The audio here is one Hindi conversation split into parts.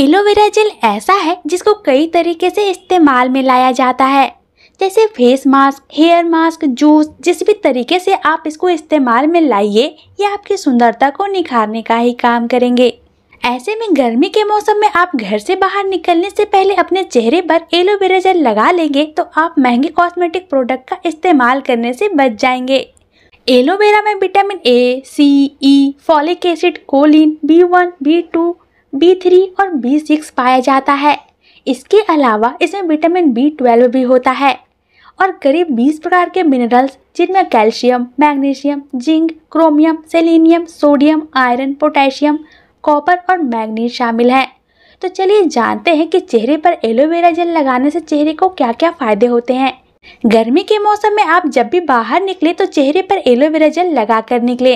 एलोवेरा जेल ऐसा है जिसको कई तरीके से इस्तेमाल में लाया जाता है जैसे face mask hair mask juice जिस भी तरीके से आप इसको इस्तेमाल में लाइए ये आपकी सुंदरता को निखारने का ही काम करेंगे ऐसे में गर्मी के मौसम में आप घर से बाहर निकलने से पहले अपने चेहरे पर एलोवेरा जेल लगा लेंगे तो आप महंगे कॉस्मेटिक प्रोडक्ट का इस्तेमाल करने से बच जाएंगे एलोवेरा में vitamin A C E folic acid choline B one B two B और बी पाया जाता है इसके अलावा इसमें विटामिन बी भी होता है और करीब 20 प्रकार के मिनरल्स जिनमें calcium magnesium zinc chromium selenium sodium iron potassium copper और मैग्नीज शामिल हैं तो चलिए जानते हैं कि चेहरे पर एलोवेरा जेल लगाने से चेहरे को क्या क्या फ़ायदे होते हैं गर्मी के मौसम में आप जब भी बाहर निकले तो चेहरे पर एलोवेरा जेल लगा कर निकले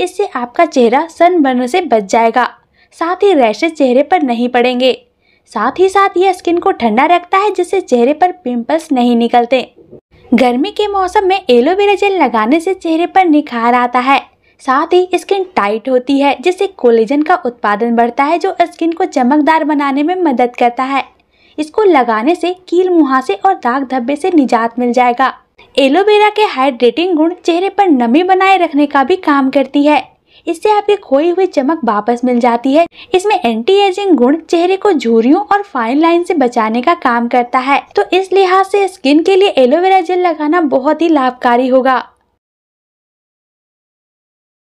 इससे आपका चेहरा सनबर्न से बच जाएगा साथ ही रैशेज चेहरे पर नहीं पड़ेंगे साथ ही साथ यह स्किन को ठंडा रखता है जिससे चेहरे पर पिंपल्स नहीं निकलते गर्मी के मौसम में एलोवेरा जेल लगाने से चेहरे पर निखार आता है साथ ही स्किन टाइट होती है जिससे कोलेजन का उत्पादन बढ़ता है जो स्किन को चमकदार बनाने में मदद करता है इसको लगाने से कील मुहासे और दाग धब्बे से निजात मिल जाएगा एलोवेरा के हाइड्रेटिंग गुण चेहरे पर नमी बनाए रखने का भी काम करती है इससे आपके खोई हुई चमक वापस मिल जाती है इसमें एंटी एजिंग गुण चेहरे को झुरियों और फाइन लाइन से बचाने का काम करता है तो इस लिहाज से स्किन के लिए एलोवेरा जेल लगाना बहुत ही लाभकारी होगा